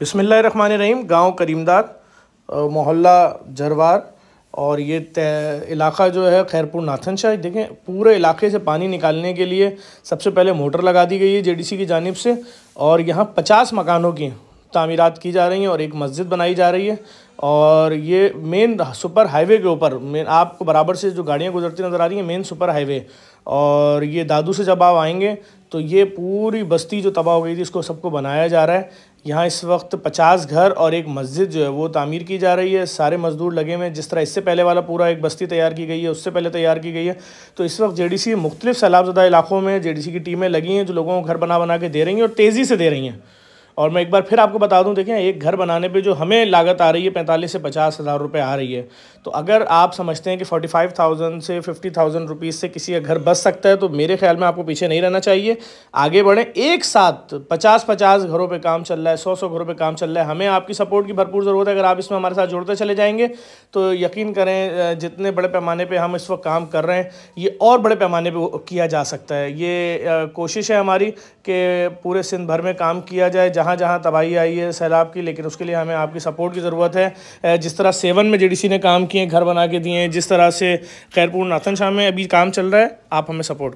run रहीम गांव करीमदार मोहल्ला जरवार और ये इलाका जो है खैरपुर नाथन शाह देखें पूरे इलाके से पानी निकालने के लिए सबसे पहले मोटर लगा दी गई है जेडीसी की जानब से और यहाँ पचास मकानों की तमीरत की जा रही हैं और एक मस्जिद बनाई जा रही है और ये मेन सुपर हाईवे के ऊपर मेन आपको बराबर से जो गाड़ियाँ गुजरती नज़र आ रही हैं मेन सुपर हाईवे और ये दादू से जब आप आएंगे तो ये पूरी बस्ती जो तबाह हो गई थी इसको सबको बनाया जा रहा है यहाँ इस वक्त पचास घर और एक मस्जिद जो है वो तामीर की जा रही है सारे मज़दूर लगे हुए हैं जिस तरह इससे पहले वाला पूरा एक बस्ती तैयार की गई है उससे पहले तैयार की गई है तो इस वक्त जे डी सी मुख्तलिफ सैलाबजदा इलाक़ों में जे डी सी की टीमें लगी हैं जो लोगों को घर बना बना के दे रही हैं और तेज़ी से दे रही हैं और मैं एक बार फिर आपको बता दूं देखें एक घर बनाने पे जो हमें लागत आ रही है पैंतालीस से पचास हज़ार रुपये आ रही है तो अगर आप समझते हैं कि फ़ोर्टी फाइव थाउजेंड से फिफ्टी थाउजेंड रुपीज़ से किसी का घर बच सकता है तो मेरे ख्याल में आपको पीछे नहीं रहना चाहिए आगे बढ़ें एक साथ पचास पचास घरों पर काम चल रहा है सौ सौ घरों पर काम चल रहा है हमें आपकी सपोर्ट की भरपूर ज़रूरत है अगर आप इसमें हमारे साथ जुड़ते चले जाएँगे तो यकीन करें जितने बड़े पैमाने पर हम इस वक्त काम कर रहे हैं ये और बड़े पैमाने पर किया जा सकता है ये कोशिश है हमारी कि पूरे सिंध भर में काम किया जाए जहाँ जहाँ जहाँ तबाही आई है सैलाब की लेकिन उसके लिए हमें आपकी सपोर्ट की ज़रूरत है जिस तरह सेवन में जेडीसी ने काम किए घर बना के दिए हैं जिस तरह से खैरपुर नाथन शाह में अभी काम चल रहा है आप हमें सपोर्ट